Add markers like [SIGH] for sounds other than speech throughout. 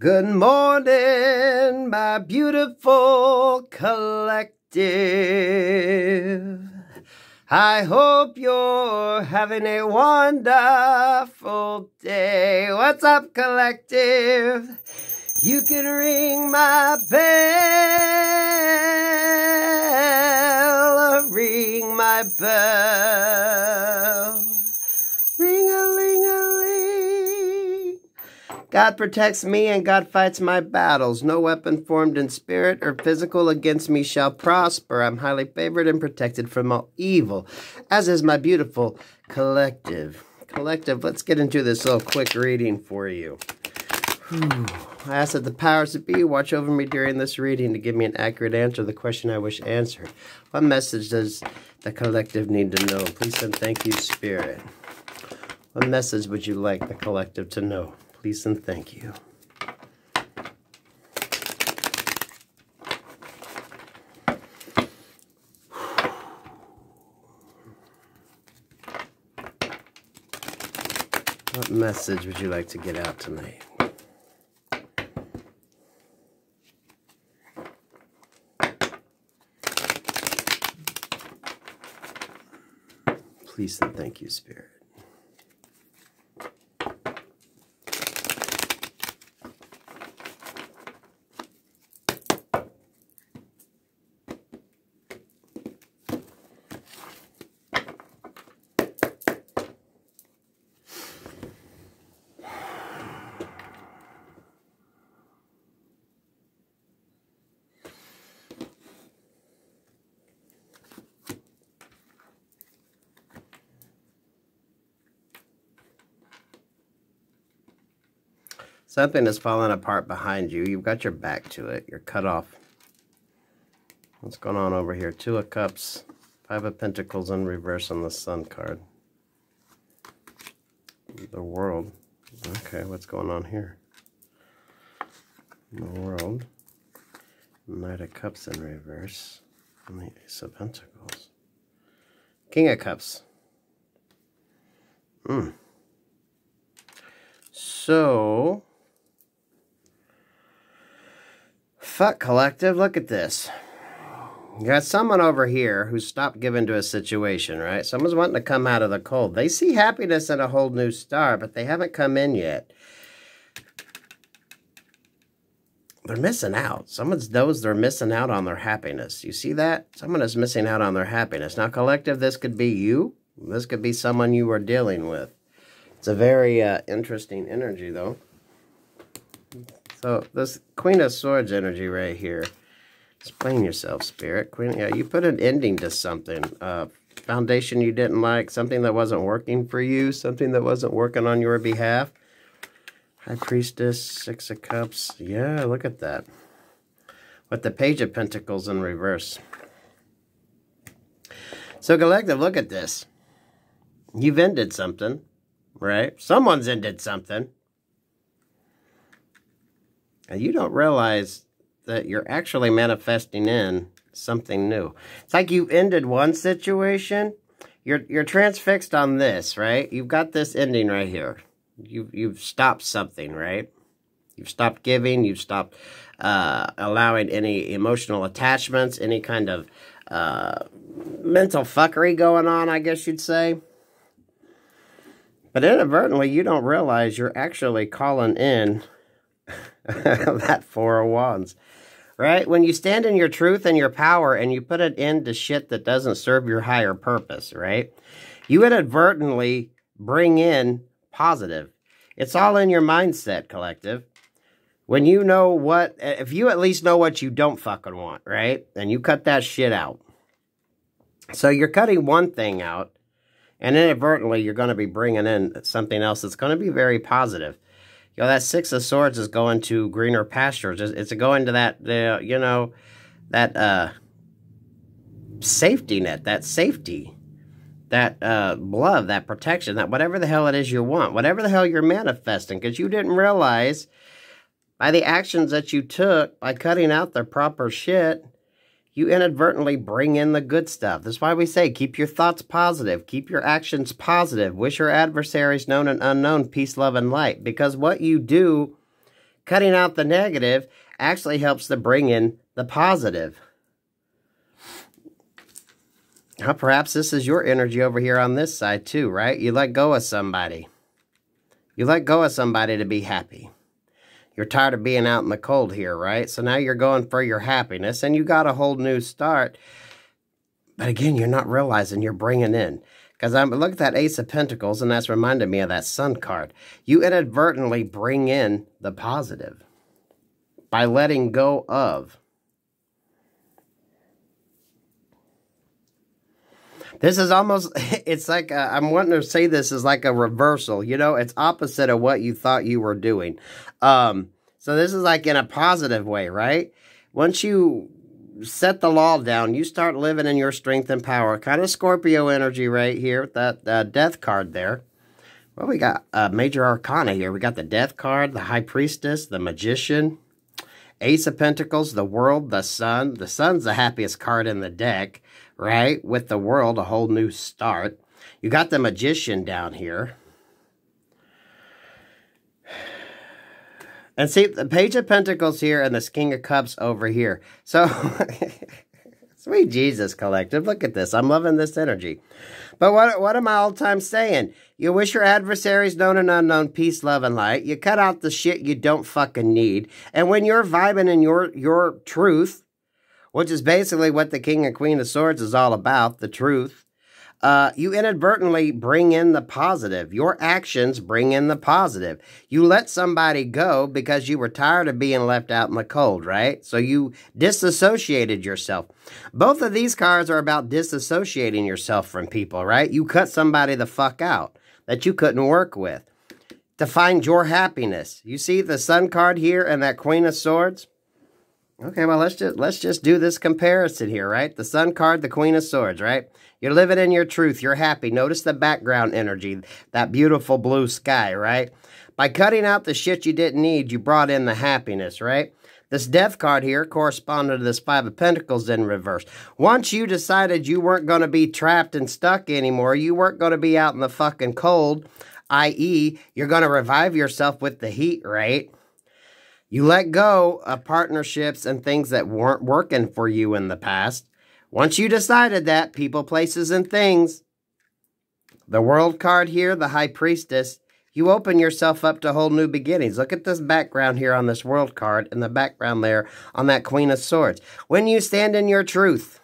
Good morning, my beautiful collective. I hope you're having a wonderful day. What's up, collective? You can ring my bell, ring my bell. God protects me and God fights my battles. No weapon formed in spirit or physical against me shall prosper. I'm highly favored and protected from all evil, as is my beautiful collective. Collective, let's get into this little quick reading for you. Whew. I ask that the powers that be watch over me during this reading to give me an accurate answer to the question I wish answered. What message does the collective need to know? Please send thank you, Spirit. What message would you like the collective to know? Please and thank you. What message would you like to get out tonight? Please and thank you, Spirit. Something is falling apart behind you. You've got your back to it. You're cut off. What's going on over here? Two of Cups, Five of Pentacles in reverse on the Sun card. The World. Okay, what's going on here? The World. Knight of Cups in reverse. on the Ace of Pentacles. King of Cups. Hmm. So, Fuck, Collective, look at this. You got someone over here who stopped giving to a situation, right? Someone's wanting to come out of the cold. They see happiness in a whole new star, but they haven't come in yet. They're missing out. Someone knows they're missing out on their happiness. You see that? Someone is missing out on their happiness. Now, collective, this could be you. This could be someone you are dealing with. It's a very uh, interesting energy, though. So this Queen of Swords energy right here. Explain yourself, Spirit. Queen, yeah, you put an ending to something. foundation you didn't like, something that wasn't working for you, something that wasn't working on your behalf. High Priestess, Six of Cups. Yeah, look at that. With the Page of Pentacles in reverse. So, Collective, look at this. You've ended something, right? Someone's ended something you don't realize that you're actually manifesting in something new. It's like you ended one situation. You're, you're transfixed on this, right? You've got this ending right here. You, you've stopped something, right? You've stopped giving. You've stopped uh, allowing any emotional attachments, any kind of uh, mental fuckery going on, I guess you'd say. But inadvertently, you don't realize you're actually calling in [LAUGHS] that four of wands. Right? When you stand in your truth and your power and you put an end to shit that doesn't serve your higher purpose, right? You inadvertently bring in positive. It's all in your mindset, collective. When you know what, if you at least know what you don't fucking want, right? And you cut that shit out. So you're cutting one thing out, and inadvertently you're going to be bringing in something else that's going to be very positive you know, that Six of Swords is going to greener pastures. It's, going to that, uh, you know, that uh, safety net, that safety, that uh, love, that protection, that whatever the hell it is you want, whatever the hell you're manifesting, because you didn't realize by the actions that you took, by cutting out the proper shit, you inadvertently bring in the good stuff. That's why we say keep your thoughts positive, keep your actions positive, wish your adversaries known and unknown peace, love, and light. Because what you do, cutting out the negative, actually helps to bring in the positive. Now, perhaps this is your energy over here on this side too, right? You let go of somebody. You let go of somebody to be happy. You're tired of being out in the cold here, right? So now you're going for your happiness and you got a whole new start. But again, you're not realizing you're bringing in. Because I'm look at that Ace of Pentacles, and that's reminded me of that Sun card. You inadvertently bring in the positive by letting go of. This is almost, [LAUGHS] it's like, i uh, I'm wanting to say this is like a reversal. You know, it's opposite of what you thought you were doing. Um, so this is like in a positive way, right? Once you set the law down, you start living in your strength and power. Kind of Scorpio energy right here with that uh, death card there. Well, we got uh, Major Arcana here. We got the Death card, the High Priestess, the Magician, Ace of Pentacles, the World, the Sun. The Sun's the happiest card in the deck, right? With the World, a whole new start. You got the Magician down here. And see, the Page of Pentacles here and the King of Cups over here. So, [LAUGHS] sweet Jesus Collective, look at this. I'm loving this energy. But what, what am I all time saying? You wish your adversaries known and unknown peace, love, and light. You cut out the shit you don't fucking need. And when you're vibing in your, your truth, which is basically what the King and Queen of Swords is all about, the truth, uh, you inadvertently bring in the positive. Your actions bring in the positive. You let somebody go because you were tired of being left out in the cold, right? So you disassociated yourself. Both of these cards are about disassociating yourself from people, right? You cut somebody the fuck out that you couldn't work with to find your happiness. You see the sun card here and that queen of swords? Okay, well let's just let's just do this comparison here, right? The sun card, the queen of swords, right? You're living in your truth. You're happy. Notice the background energy, that beautiful blue sky, right? By cutting out the shit you didn't need, you brought in the happiness, right? This death card here corresponded to this Five of Pentacles in reverse. Once you decided you weren't going to be trapped and stuck anymore, you weren't going to be out in the fucking cold, i.e., you're going to revive yourself with the heat, right? You let go of partnerships and things that weren't working for you in the past. Once you decided that, people, places, and things, the world card here, the high priestess, you open yourself up to whole new beginnings. Look at this background here on this world card and the background there on that queen of swords. When you stand in your truth,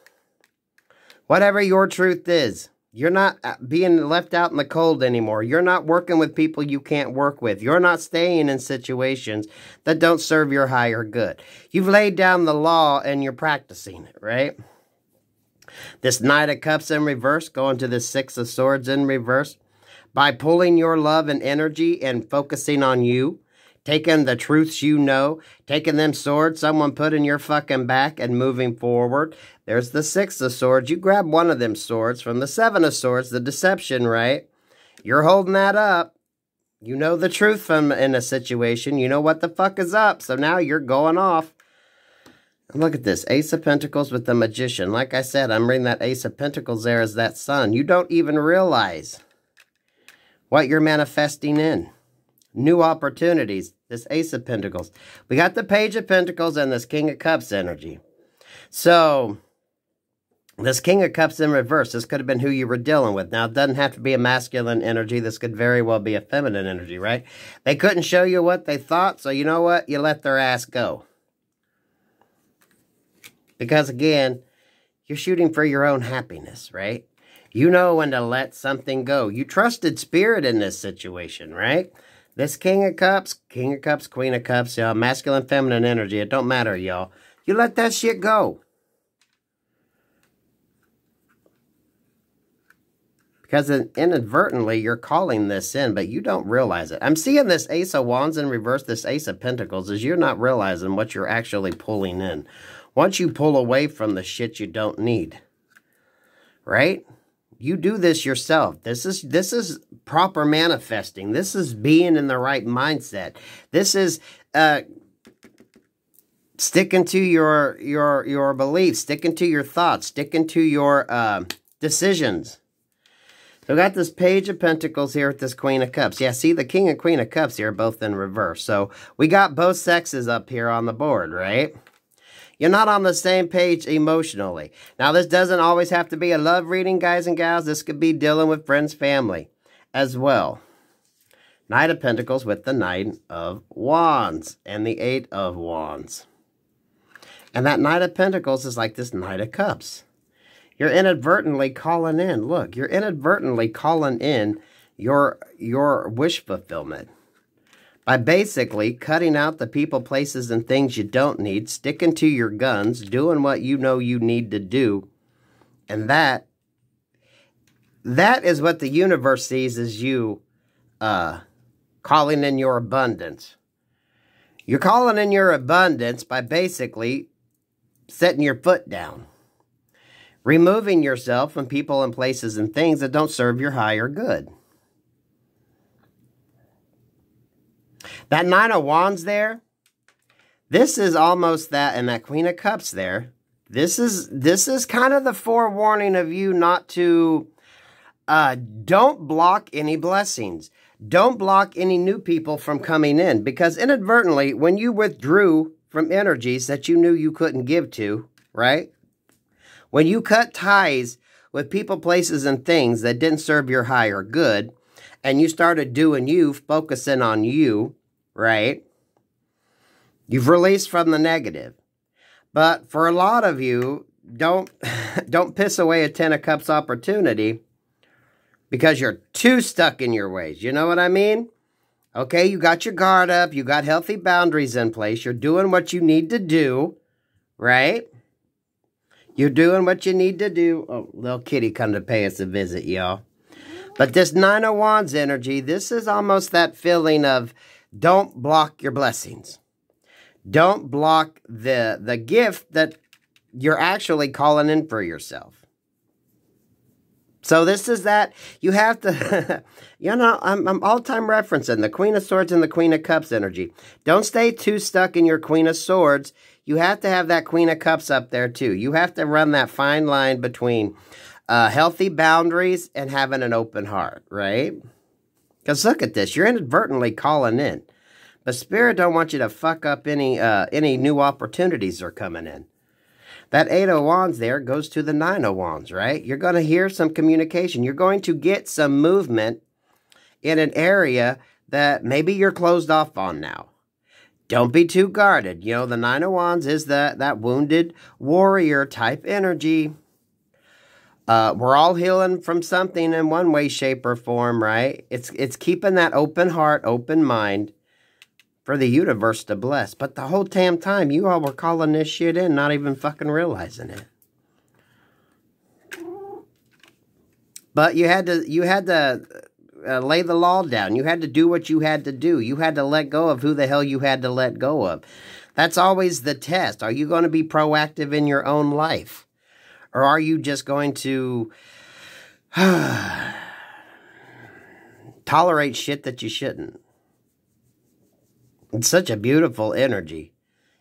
whatever your truth is, you're not uh, being left out in the cold anymore. You're not working with people you can't work with. You're not staying in situations that don't serve your higher good. You've laid down the law and you're practicing it, right? This Knight of Cups in reverse, going to the Six of Swords in reverse. By pulling your love and energy and focusing on you, taking the truths you know, taking them swords someone putting your fucking back and moving forward. There's the Six of Swords. You grab one of them swords from the Seven of Swords, the deception, right? You're holding that up. You know the truth from in a situation. You know what the fuck is up. So now you're going off look at this, Ace of Pentacles with the Magician. Like I said, I'm reading that Ace of Pentacles there as that sun. You don't even realize what you're manifesting in. New opportunities, this Ace of Pentacles. We got the Page of Pentacles and this King of Cups energy. So, this King of Cups in reverse, this could have been who you were dealing with. Now, it doesn't have to be a masculine energy. This could very well be a feminine energy, right? They couldn't show you what they thought, so you know what? You let their ass go. Because again, you're shooting for your own happiness, right? You know when to let something go. You trusted spirit in this situation, right? This King of Cups, King of Cups, Queen of Cups, y'all, masculine, feminine energy, it don't matter, y'all. You let that shit go. Because inadvertently, you're calling this in, but you don't realize it. I'm seeing this Ace of Wands in reverse, this Ace of Pentacles, is you're not realizing what you're actually pulling in. Once you pull away from the shit you don't need, right? You do this yourself. This is this is proper manifesting. This is being in the right mindset. This is uh sticking to your your your beliefs, sticking to your thoughts, sticking to your uh, decisions. So we got this Page of Pentacles here with this Queen of Cups. Yeah, see, the King and Queen of Cups here both in reverse. So we got both sexes up here on the board, right? You're not on the same page emotionally. Now, this doesn't always have to be a love reading, guys and gals. This could be dealing with friends, family as well. Knight of Pentacles with the Knight of Wands and the Eight of Wands. And that Knight of Pentacles is like this Knight of Cups. You're inadvertently calling in. Look, you're inadvertently calling in your your wish fulfillment by basically cutting out the people, places, and things you don't need, sticking to your guns, doing what you know you need to do. And that that is what the universe sees as you uh, calling in your abundance. You're calling in your abundance by basically setting your foot down, removing yourself from people and places and things that don't serve your higher good. That Nine of Wands there, this is almost that, and that Queen of Cups there. This is this is kind of the forewarning of you not to uh, don't block any blessings. Don't block any new people from coming in because inadvertently, when you withdrew from energies that you knew you couldn't give to, right? When you cut ties with people, places, and things that didn't serve your higher good, and you started doing you, focusing on you, right? You've released from the negative. But for a lot of you, don't [LAUGHS] don't piss away a Ten of Cups opportunity because you're too stuck in your ways. You know what I mean? Okay, you got your guard up. You got healthy boundaries in place. You're doing what you need to do, right? You're doing what you need to do. Oh, little kitty come to pay us a visit, y'all. But this Nine of Wands energy, this is almost that feeling of don't block your blessings. Don't block the, the gift that you're actually calling in for yourself. So this is that you have to, [LAUGHS] you know, I'm, I'm all time referencing the Queen of Swords and the Queen of Cups energy. Don't stay too stuck in your Queen of Swords. You have to have that Queen of Cups up there too. You have to run that fine line between uh, healthy boundaries, and having an open heart, right? Because look at this. You're inadvertently calling in. But spirit don't want you to fuck up any uh, any new opportunities that are coming in. That eight of wands there goes to the nine of wands, right? You're going to hear some communication. You're going to get some movement in an area that maybe you're closed off on now. Don't be too guarded. You know, the nine of wands is that that wounded warrior type energy uh, we're all healing from something in one way, shape, or form, right? It's it's keeping that open heart, open mind for the universe to bless. But the whole damn time, you all were calling this shit in, not even fucking realizing it. But you had to you had to uh, lay the law down. You had to do what you had to do. You had to let go of who the hell you had to let go of. That's always the test. Are you going to be proactive in your own life? Or are you just going to [SIGHS] tolerate shit that you shouldn't? It's such a beautiful energy.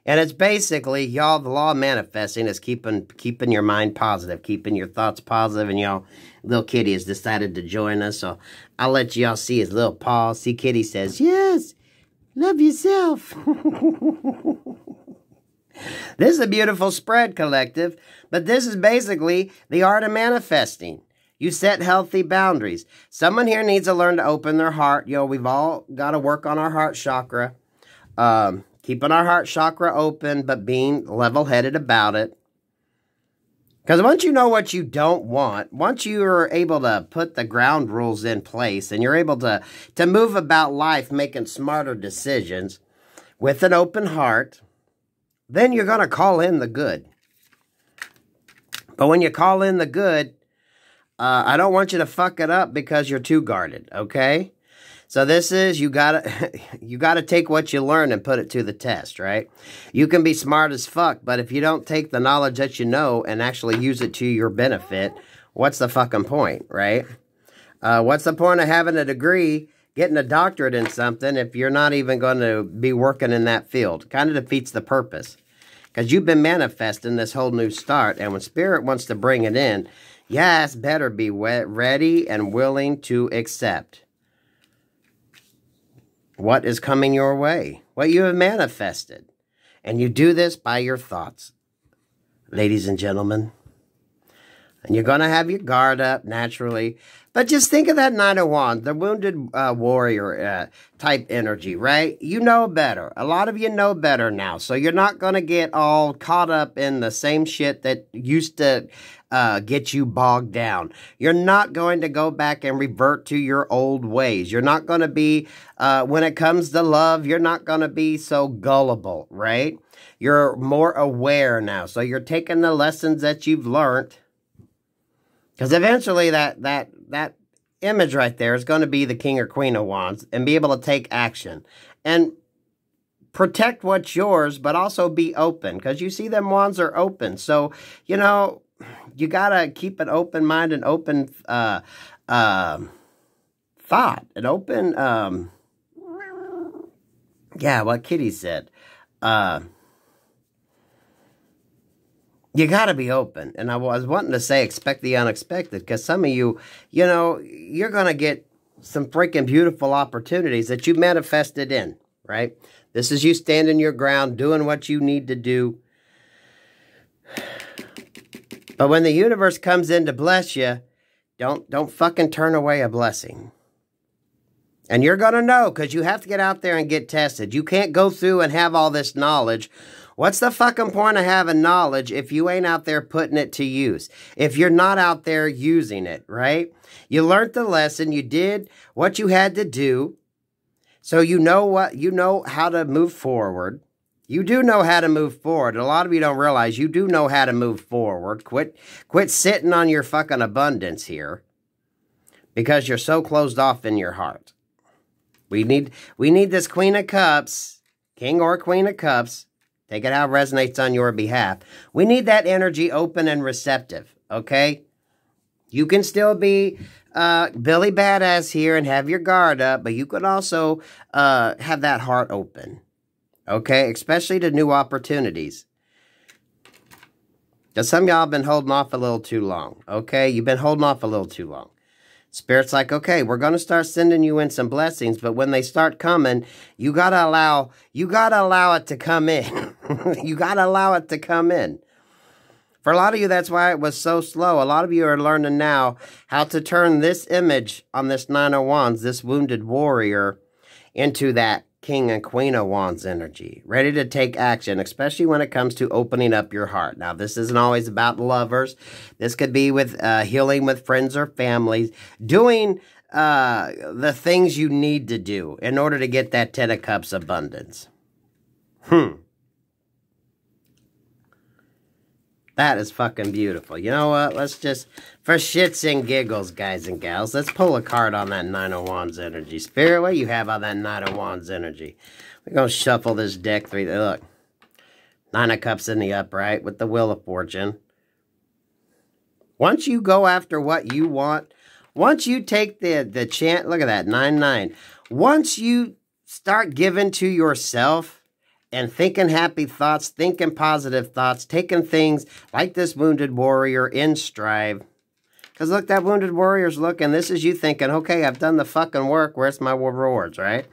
And it's basically y'all the law manifesting is keeping keeping your mind positive, keeping your thoughts positive, and y'all little kitty has decided to join us. So I'll let y'all see his little paw. See kitty says, Yes, love yourself. [LAUGHS] This is a beautiful spread, collective, but this is basically the art of manifesting. You set healthy boundaries. Someone here needs to learn to open their heart. Yo, we've all got to work on our heart chakra, um, keeping our heart chakra open, but being level headed about it. Because once you know what you don't want, once you are able to put the ground rules in place and you're able to, to move about life making smarter decisions with an open heart, then you're going to call in the good. But when you call in the good, uh, I don't want you to fuck it up because you're too guarded, okay? So this is you gotta [LAUGHS] you gotta take what you learn and put it to the test, right? You can be smart as fuck, but if you don't take the knowledge that you know and actually use it to your benefit, what's the fucking point, right? Uh, what's the point of having a degree, getting a doctorate in something if you're not even going to be working in that field? Kind of defeats the purpose because you've been manifesting this whole new start. And when Spirit wants to bring it in, yes, better be ready and willing to accept what is coming your way, what you have manifested. And you do this by your thoughts, ladies and gentlemen. And you're going to have your guard up naturally. But just think of that Nine of oh Wands, the wounded uh, warrior uh, type energy, right? You know better. A lot of you know better now. So you're not going to get all caught up in the same shit that used to uh, get you bogged down. You're not going to go back and revert to your old ways. You're not going to be, uh, when it comes to love, you're not going to be so gullible, right? You're more aware now. So you're taking the lessons that you've learned. Because eventually that, that that image right there is going to be the king or queen of wands and be able to take action and protect what's yours, but also be open because you see them wands are open. So, you know, you got to keep an open mind and open uh, uh, thought, an open, um, yeah, what Kitty said. Uh, you got to be open. And I was wanting to say expect the unexpected because some of you, you know, you're going to get some freaking beautiful opportunities that you manifested in, right? This is you standing your ground, doing what you need to do. [SIGHS] But when the universe comes in to bless you, don't don't fucking turn away a blessing. And you're going to know because you have to get out there and get tested. You can't go through and have all this knowledge What's the fucking point of having knowledge if you ain't out there putting it to use? If you're not out there using it, right? You learned the lesson, you did what you had to do. So you know what you know how to move forward. You do know how to move forward. A lot of you don't realize you do know how to move forward. Quit quit sitting on your fucking abundance here because you're so closed off in your heart. We need we need this queen of cups, king or queen of cups Take it how it resonates on your behalf. We need that energy open and receptive, okay? You can still be uh, Billy Badass here and have your guard up, but you could also uh, have that heart open, okay? Especially to new opportunities. Because some y'all been holding off a little too long, okay? You've been holding off a little too long. Spirit's like, okay, we're going to start sending you in some blessings, but when they start coming, you got to allow, you got to allow it to come in. [LAUGHS] [LAUGHS] you got to allow it to come in. For a lot of you, that's why it was so slow. A lot of you are learning now how to turn this image on this Nine of Wands, this wounded warrior, into that King and Queen of Wands energy, ready to take action, especially when it comes to opening up your heart. Now, this isn't always about lovers. This could be with uh, healing with friends or families, doing uh, the things you need to do in order to get that Ten of Cups abundance. Hmm. That is fucking beautiful. You know what? Let's just, for shits and giggles, guys and gals, let's pull a card on that Nine of Wands energy. Spirit, what you have on that Nine of Wands energy? We're going to shuffle this deck three. Look, Nine of Cups in the upright with the Wheel of Fortune. Once you go after what you want, once you take the, the chant, look at that, 9-9. Nine, nine. Once you start giving to yourself and thinking happy thoughts, thinking positive thoughts, taking things like this wounded warrior in strive. Because look, that wounded warrior's looking. This is you thinking, okay, I've done the fucking work. Where's my rewards, right?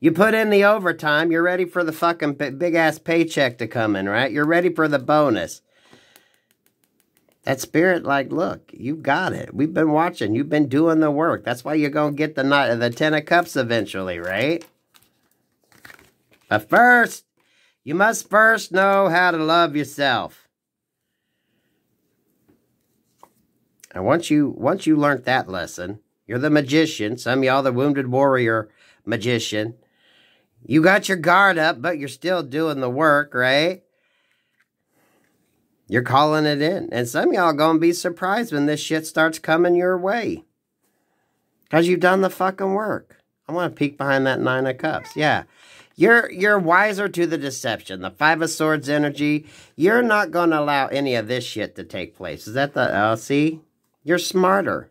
You put in the overtime. You're ready for the fucking big ass paycheck to come in, right? You're ready for the bonus. That spirit, like, look, you got it. We've been watching. You've been doing the work. That's why you're going to get the, the Ten of Cups eventually, right? But first, you must first know how to love yourself. And once you once you learned that lesson, you're the magician. Some y'all the wounded warrior magician. You got your guard up, but you're still doing the work, right? You're calling it in. And some y'all gonna be surprised when this shit starts coming your way. Cause you've done the fucking work. I want to peek behind that nine of cups. Yeah. You're you're wiser to the deception. The Five of Swords energy. You're not going to allow any of this shit to take place. Is that the Oh, see? You're smarter.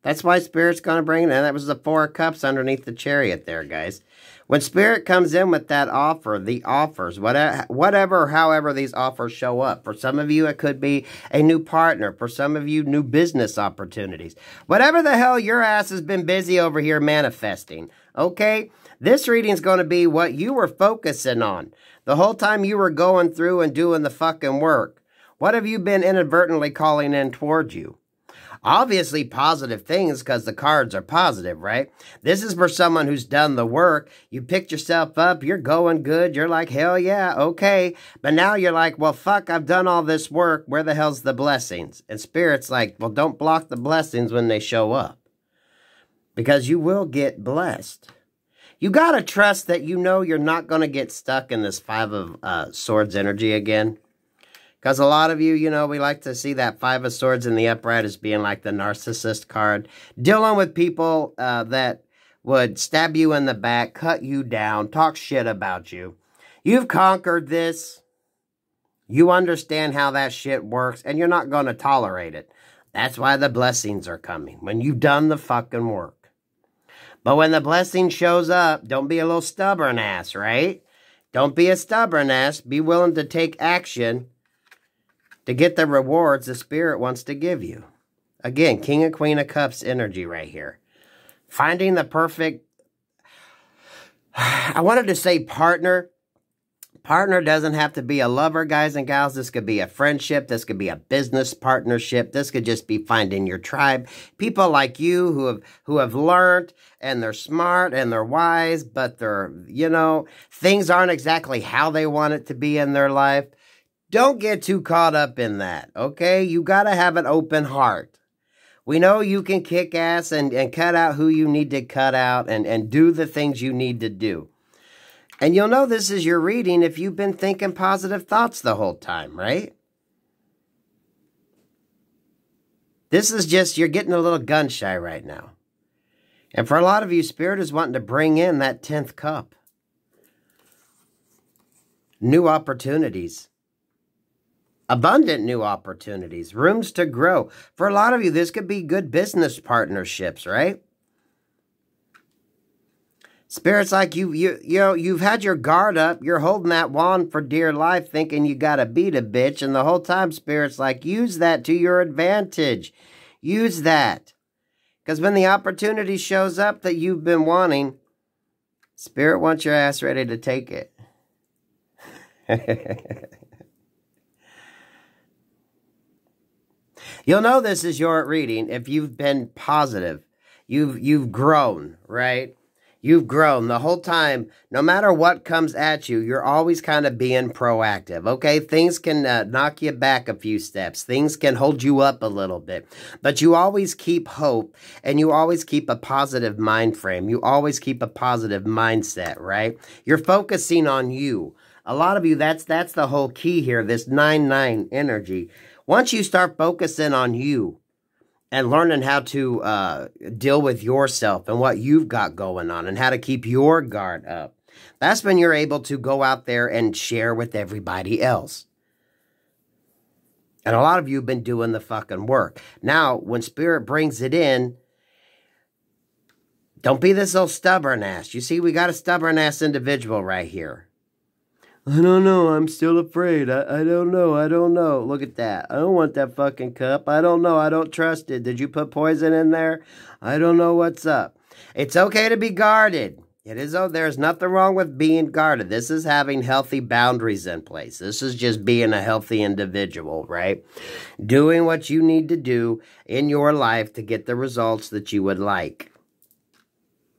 That's why Spirit's going to bring it in. That was the Four Cups underneath the Chariot there, guys. When Spirit comes in with that offer, the offers, whatever, whatever, however these offers show up. For some of you, it could be a new partner. For some of you, new business opportunities. Whatever the hell your ass has been busy over here manifesting, okay? This reading is going to be what you were focusing on the whole time you were going through and doing the fucking work. What have you been inadvertently calling in toward you? Obviously, positive things because the cards are positive, right? This is for someone who's done the work. You picked yourself up, you're going good, you're like, hell yeah, okay. But now you're like, well, fuck, I've done all this work. Where the hell's the blessings? And Spirit's like, well, don't block the blessings when they show up because you will get blessed you got to trust that you know you're not going to get stuck in this five of uh, swords energy again. Because a lot of you, you know, we like to see that five of swords in the upright as being like the narcissist card. Dealing with people uh, that would stab you in the back, cut you down, talk shit about you. You've conquered this. You understand how that shit works, and you're not going to tolerate it. That's why the blessings are coming, when you've done the fucking work. But when the blessing shows up, don't be a little stubborn ass, right? Don't be a stubborn ass. Be willing to take action to get the rewards the Spirit wants to give you. Again, King and Queen of Cups energy right here. Finding the perfect, [SIGHS] I wanted to say partner, Partner doesn't have to be a lover, guys and gals. This could be a friendship. This could be a business partnership. This could just be finding your tribe. People like you who have who have learned and they're smart and they're wise, but they're, you know, things aren't exactly how they want it to be in their life. Don't get too caught up in that, okay? You got to have an open heart. We know you can kick ass and, and cut out who you need to cut out and, and do the things you need to do. And you'll know this is your reading if you've been thinking positive thoughts the whole time, right? This is just, you're getting a little gun shy right now. And for a lot of you, Spirit is wanting to bring in that 10th cup. New opportunities. Abundant new opportunities. Rooms to grow. For a lot of you, this could be good business partnerships, right? Spirit's like you you you know, you've had your guard up, you're holding that wand for dear life thinking you got to beat a bitch and the whole time spirit's like use that to your advantage. Use that. Cuz when the opportunity shows up that you've been wanting, spirit wants your ass ready to take it. [LAUGHS] You'll know this is your reading if you've been positive. You've you've grown, right? You've grown the whole time. No matter what comes at you, you're always kind of being proactive, okay? Things can uh, knock you back a few steps. Things can hold you up a little bit. But you always keep hope and you always keep a positive mind frame. You always keep a positive mindset, right? You're focusing on you. A lot of you, that's that's the whole key here, this 9-9 energy. Once you start focusing on you, and learning how to uh, deal with yourself and what you've got going on and how to keep your guard up. That's when you're able to go out there and share with everybody else. And a lot of you have been doing the fucking work. Now, when Spirit brings it in, don't be this old stubborn ass. You see, we got a stubborn ass individual right here. I don't know. I'm still afraid. I, I don't know. I don't know. Look at that. I don't want that fucking cup. I don't know. I don't trust it. Did you put poison in there? I don't know what's up. It's okay to be guarded. It is, oh, there's nothing wrong with being guarded. This is having healthy boundaries in place. This is just being a healthy individual, right? Doing what you need to do in your life to get the results that you would like.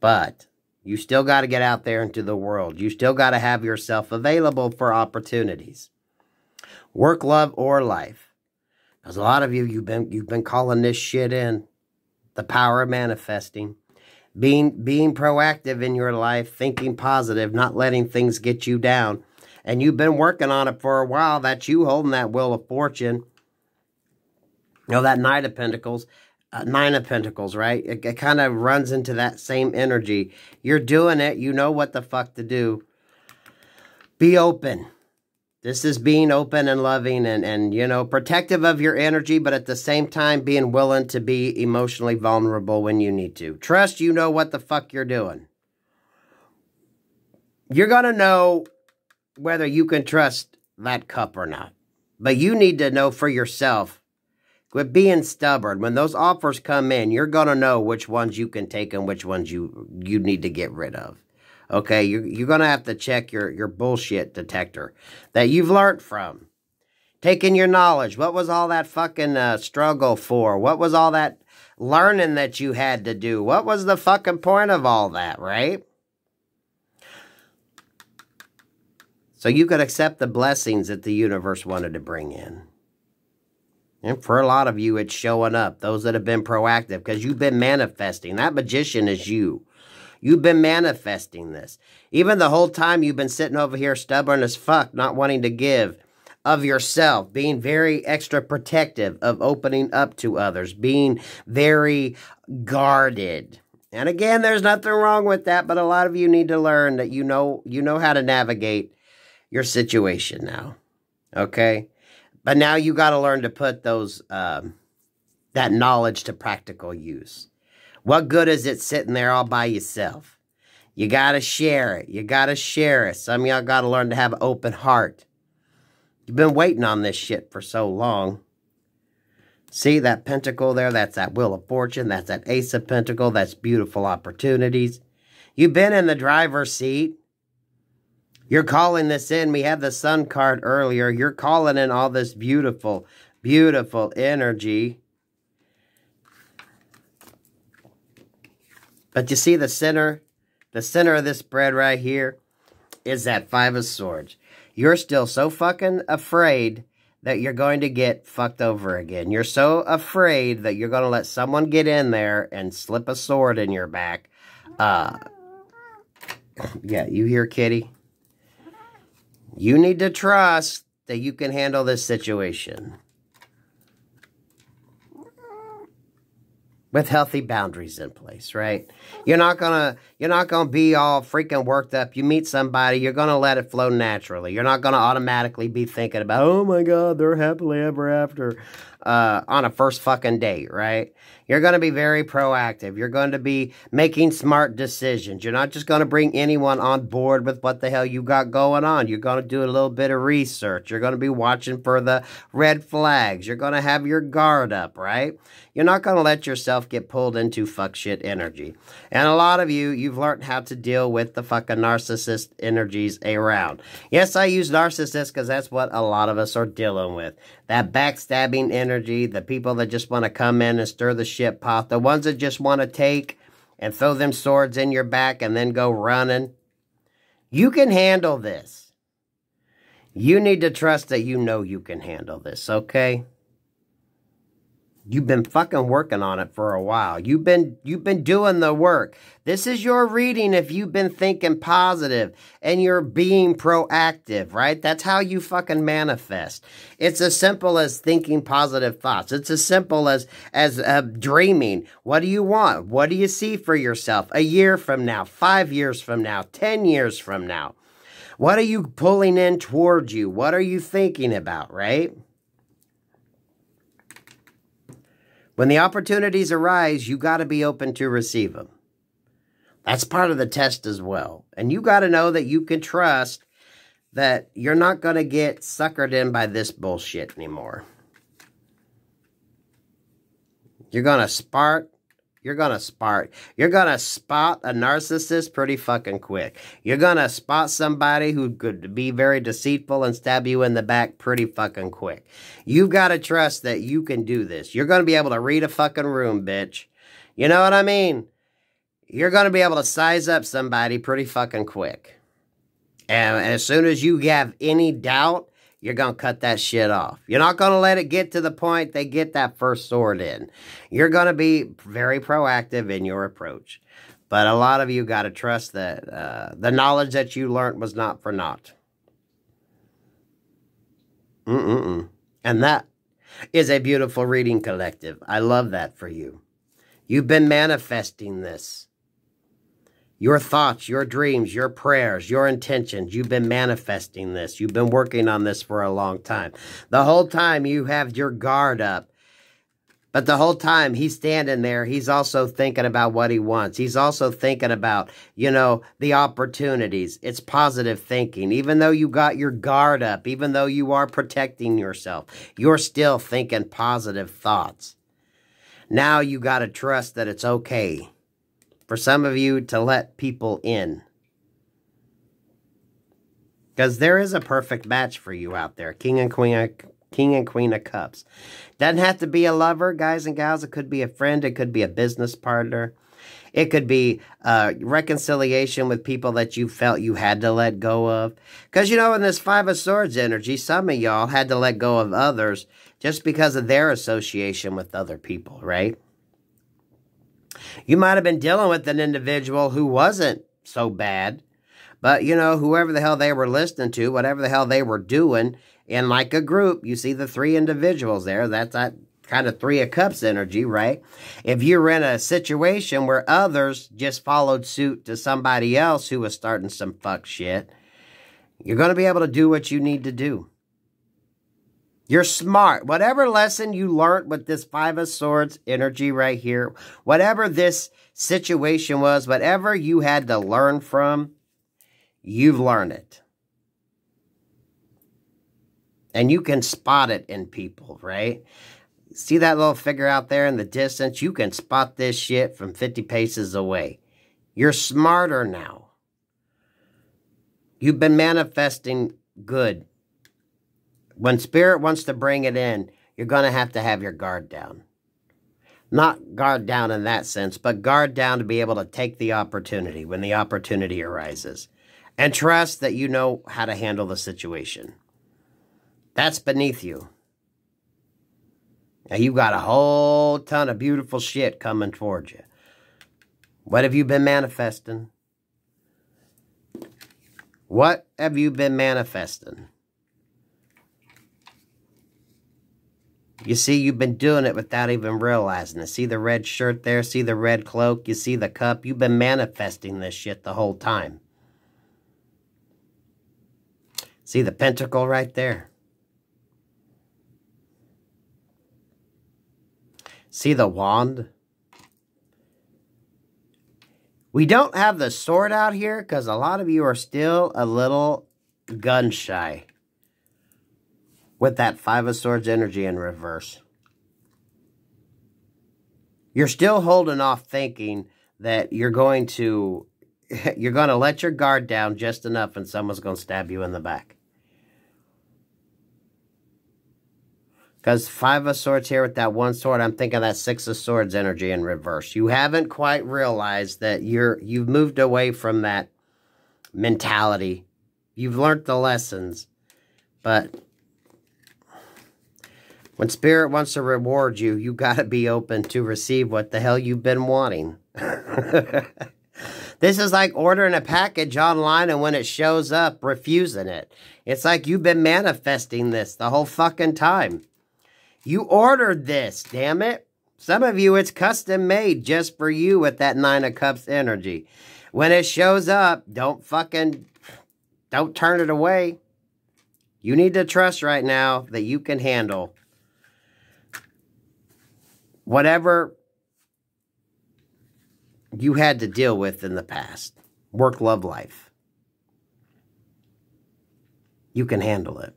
But you still got to get out there into the world. You still got to have yourself available for opportunities. Work, love, or life. Because a lot of you, you've been, you've been calling this shit in. The power of manifesting. Being, being proactive in your life. Thinking positive. Not letting things get you down. And you've been working on it for a while. That's you holding that wheel of fortune. You know, that Knight of Pentacles uh, nine of pentacles right it, it kind of runs into that same energy you're doing it you know what the fuck to do be open this is being open and loving and and you know protective of your energy but at the same time being willing to be emotionally vulnerable when you need to trust you know what the fuck you're doing you're going to know whether you can trust that cup or not but you need to know for yourself Quit being stubborn. When those offers come in, you're going to know which ones you can take and which ones you, you need to get rid of. Okay, you're, you're going to have to check your, your bullshit detector that you've learned from. Taking your knowledge. What was all that fucking uh, struggle for? What was all that learning that you had to do? What was the fucking point of all that, right? So you could accept the blessings that the universe wanted to bring in. And for a lot of you, it's showing up. Those that have been proactive because you've been manifesting. That magician is you. You've been manifesting this. Even the whole time you've been sitting over here stubborn as fuck, not wanting to give of yourself, being very extra protective of opening up to others, being very guarded. And again, there's nothing wrong with that, but a lot of you need to learn that you know you know how to navigate your situation now. Okay? But now you got to learn to put those um, that knowledge to practical use. What good is it sitting there all by yourself? You got to share it. You got to share it. Some y'all got to learn to have an open heart. You've been waiting on this shit for so long. See that pentacle there? That's that wheel of fortune. That's that ace of pentacle. That's beautiful opportunities. You've been in the driver's seat. You're calling this in. We had the sun card earlier. You're calling in all this beautiful, beautiful energy. But you see the center, the center of this bread right here is that five of swords. You're still so fucking afraid that you're going to get fucked over again. You're so afraid that you're going to let someone get in there and slip a sword in your back. Uh, [COUGHS] yeah, you hear, kitty? You need to trust that you can handle this situation with healthy boundaries in place, right? You're not gonna you're not gonna be all freaking worked up. You meet somebody, you're gonna let it flow naturally. You're not gonna automatically be thinking about, oh my god, they're happily ever after uh, on a first fucking date, right? You're going to be very proactive. You're going to be making smart decisions. You're not just going to bring anyone on board with what the hell you got going on. You're going to do a little bit of research. You're going to be watching for the red flags. You're going to have your guard up, right? You're not going to let yourself get pulled into fuck shit energy. And a lot of you, you've learned how to deal with the fucking narcissist energies around. Yes, I use narcissist because that's what a lot of us are dealing with that backstabbing energy, the people that just want to come in and stir the shit pot, the ones that just want to take and throw them swords in your back and then go running. You can handle this. You need to trust that you know you can handle this, okay? You've been fucking working on it for a while. You've been you've been doing the work. This is your reading if you've been thinking positive and you're being proactive, right? That's how you fucking manifest. It's as simple as thinking positive thoughts. It's as simple as as uh, dreaming. What do you want? What do you see for yourself a year from now, 5 years from now, 10 years from now? What are you pulling in towards you? What are you thinking about, right? When the opportunities arise, you got to be open to receive them. That's part of the test as well. And you got to know that you can trust that you're not going to get suckered in by this bullshit anymore. You're going to spark you're gonna spot you're gonna spot a narcissist pretty fucking quick. You're gonna spot somebody who could be very deceitful and stab you in the back pretty fucking quick. You've gotta trust that you can do this. You're gonna be able to read a fucking room, bitch. You know what I mean? You're gonna be able to size up somebody pretty fucking quick. And, as soon as you have any doubt you're going to cut that shit off. You're not going to let it get to the point they get that first sword in. You're going to be very proactive in your approach. But a lot of you got to trust that uh, the knowledge that you learned was not for naught. Mm-mm-mm. And that is a beautiful reading collective. I love that for you. You've been manifesting this. Your thoughts, your dreams, your prayers, your intentions. You've been manifesting this. You've been working on this for a long time. The whole time you have your guard up. But the whole time he's standing there, he's also thinking about what he wants. He's also thinking about, you know, the opportunities. It's positive thinking. Even though you got your guard up, even though you are protecting yourself, you're still thinking positive thoughts. Now you got to trust that it's okay for some of you to let people in. Because there is a perfect match for you out there. King and Queen of, King and Queen of Cups. Doesn't have to be a lover, guys and gals. It could be a friend. It could be a business partner. It could be a uh, reconciliation with people that you felt you had to let go of. Because, you know, in this Five of Swords energy, some of y'all had to let go of others just because of their association with other people, right? You might have been dealing with an individual who wasn't so bad. But, you know, whoever the hell they were listening to, whatever the hell they were doing, in like a group, you see the three individuals there. That's that kind of three of cups energy, right? If you're in a situation where others just followed suit to somebody else who was starting some fuck shit, you're going to be able to do what you need to do. You're smart. Whatever lesson you learned with this Five of Swords energy right here, whatever this situation was, whatever you had to learn from, you've learned it. And you can spot it in people, right? See that little figure out there in the distance? You can spot this shit from 50 paces away. You're smarter now. You've been manifesting good when spirit wants to bring it in, you're going to have to have your guard down. Not guard down in that sense, but guard down to be able to take the opportunity when the opportunity arises. And trust that you know how to handle the situation. That's beneath you. Now you've got a whole ton of beautiful shit coming towards you. What have you been manifesting? What have you been manifesting? You see, you've been doing it without even realizing it. See the red shirt there? See the red cloak? You see the cup? You've been manifesting this shit the whole time. See the pentacle right there? See the wand? We don't have the sword out here because a lot of you are still a little gun shy with that Five of Swords energy in reverse. You're still holding off thinking that you're going to [LAUGHS] you're going to let your guard down just enough and someone's going to stab you in the back. Because Five of Swords here with that one sword, I'm thinking that Six of Swords energy in reverse. You haven't quite realized that you're, you've moved away from that mentality. You've learned the lessons, but when spirit wants to reward you, you got to be open to receive what the hell you've been wanting. [LAUGHS] this is like ordering a package online and when it shows up, refusing it. It's like you've been manifesting this the whole fucking time. You ordered this, damn it. Some of you, it's custom made just for you with that Nine of Cups energy. When it shows up, don't fucking, don't turn it away. You need to trust right now that you can handle whatever you had to deal with in the past, work, love, life, you can handle it.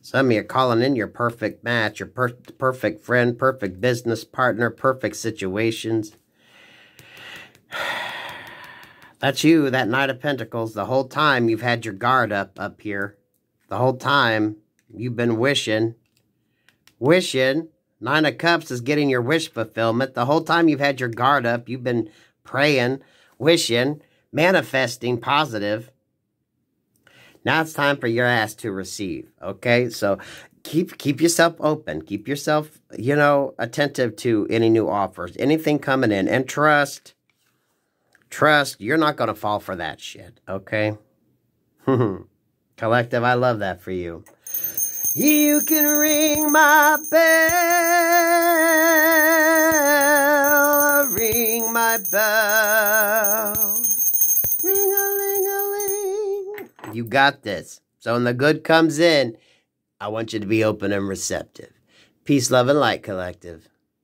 Some of you are calling in your perfect match, your per perfect friend, perfect business partner, perfect situations. [SIGHS] That's you, that Knight of Pentacles. The whole time you've had your guard up up here. The whole time you've been wishing wishing. Nine of Cups is getting your wish fulfillment. The whole time you've had your guard up, you've been praying, wishing, manifesting positive. Now it's time for your ass to receive. Okay, so keep keep yourself open. Keep yourself, you know, attentive to any new offers, anything coming in, and trust. Trust, you're not gonna fall for that shit. Okay. [LAUGHS] Collective, I love that for you. You can ring my bell, ring my bell, ring a ling a ling. You got this. So when the good comes in, I want you to be open and receptive. Peace, love, and light, collective.